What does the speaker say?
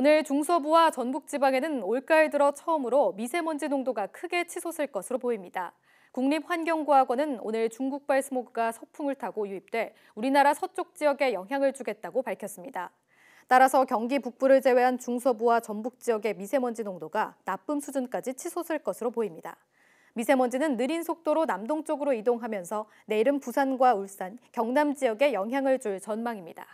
오늘 중서부와 전북 지방에는 올가을 들어 처음으로 미세먼지 농도가 크게 치솟을 것으로 보입니다. 국립환경과학원은 오늘 중국발 스모그가 서풍을 타고 유입돼 우리나라 서쪽 지역에 영향을 주겠다고 밝혔습니다. 따라서 경기 북부를 제외한 중서부와 전북 지역의 미세먼지 농도가 나쁨 수준까지 치솟을 것으로 보입니다. 미세먼지는 느린 속도로 남동쪽으로 이동하면서 내일은 부산과 울산, 경남 지역에 영향을 줄 전망입니다.